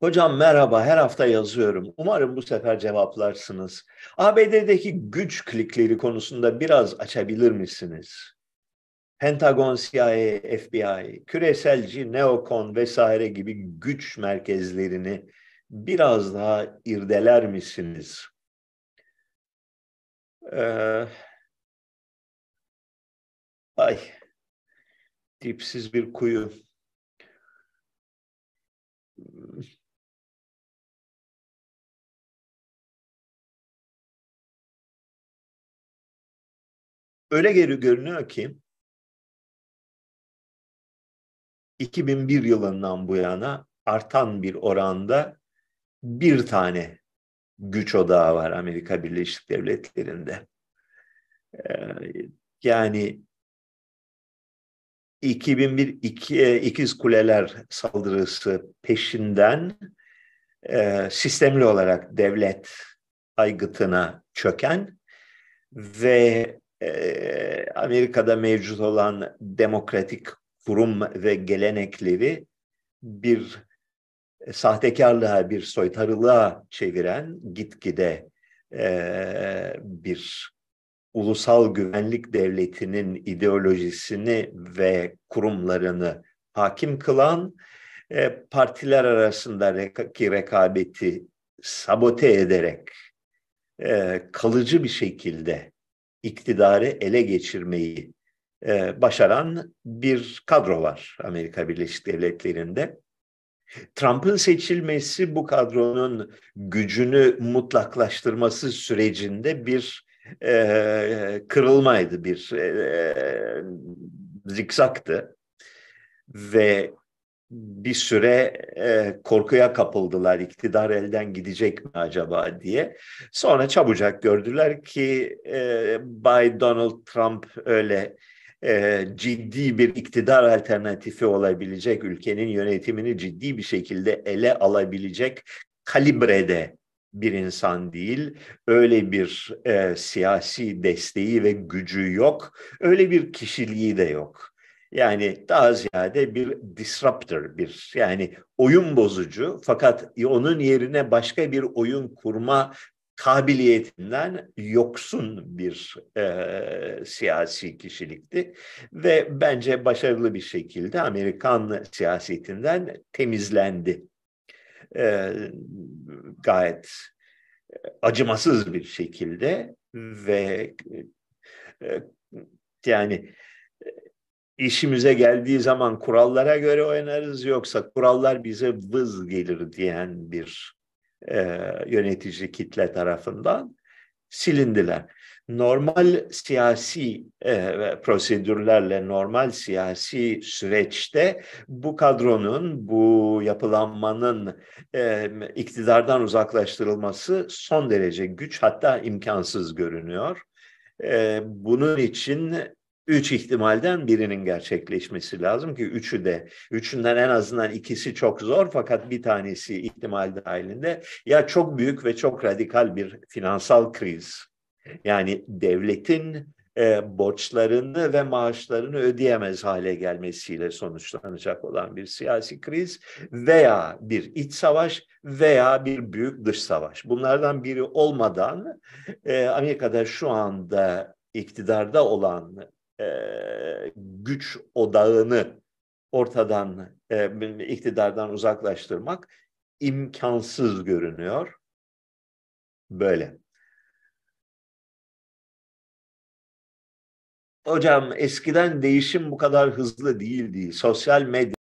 Hocam merhaba, her hafta yazıyorum. Umarım bu sefer cevaplarsınız. ABD'deki güç klikleri konusunda biraz açabilir misiniz? Pentagon, CIA, FBI, küreselci, neokon vesaire gibi güç merkezlerini biraz daha irdeler misiniz? Ee, ay, dipsiz bir kuyu. Öyle geri görünüyor ki 2001 yılından bu yana artan bir oranda bir tane güç odağı var Amerika Birleşik Devletleri'nde. Ee, yani 2001 iki, e, İkiz Kuleler saldırısı peşinden e, sistemli olarak devlet aygıtına çöken ve ee, Amerika'da mevcut olan demokratik kurum ve gelenekleri bir sahtekarlığa, bir soytarılığa çeviren gitgide e, bir ulusal güvenlik devletinin ideolojisini ve kurumlarını hakim kılan e, partiler arasında reka- rekabeti sabote ederek e, kalıcı bir şekilde iktidarı ele geçirmeyi e, başaran bir kadro var Amerika Birleşik Devletleri'nde. Trump'ın seçilmesi bu kadronun gücünü mutlaklaştırması sürecinde bir e, kırılmaydı, bir e, zikzaktı. Ve bir süre e, korkuya kapıldılar iktidar elden gidecek mi acaba diye. Sonra çabucak gördüler ki e, Bay Donald Trump öyle e, ciddi bir iktidar alternatifi olabilecek, ülkenin yönetimini ciddi bir şekilde ele alabilecek kalibrede bir insan değil. Öyle bir e, siyasi desteği ve gücü yok. Öyle bir kişiliği de yok. Yani daha ziyade bir disruptor, bir yani oyun bozucu fakat onun yerine başka bir oyun kurma kabiliyetinden yoksun bir e, siyasi kişilikti ve bence başarılı bir şekilde Amerikan siyasetinden temizlendi. E, gayet e, acımasız bir şekilde ve e, e yani e, işimize geldiği zaman kurallara göre oynarız yoksa kurallar bize vız gelir diyen bir e, yönetici kitle tarafından silindiler. Normal siyasi e, prosedürlerle, normal siyasi süreçte bu kadronun, bu yapılanmanın e, iktidardan uzaklaştırılması son derece güç hatta imkansız görünüyor. E, bunun için üç ihtimalden birinin gerçekleşmesi lazım ki üçü de, üçünden en azından ikisi çok zor fakat bir tanesi ihtimal dahilinde ya çok büyük ve çok radikal bir finansal kriz. Yani devletin e, borçlarını ve maaşlarını ödeyemez hale gelmesiyle sonuçlanacak olan bir siyasi kriz veya bir iç savaş veya bir büyük dış savaş. Bunlardan biri olmadan e, Amerika'da şu anda iktidarda olan e, güç odağını ortadan, e, iktidardan uzaklaştırmak imkansız görünüyor. Böyle. Hocam eskiden değişim bu kadar hızlı değildi. Sosyal medya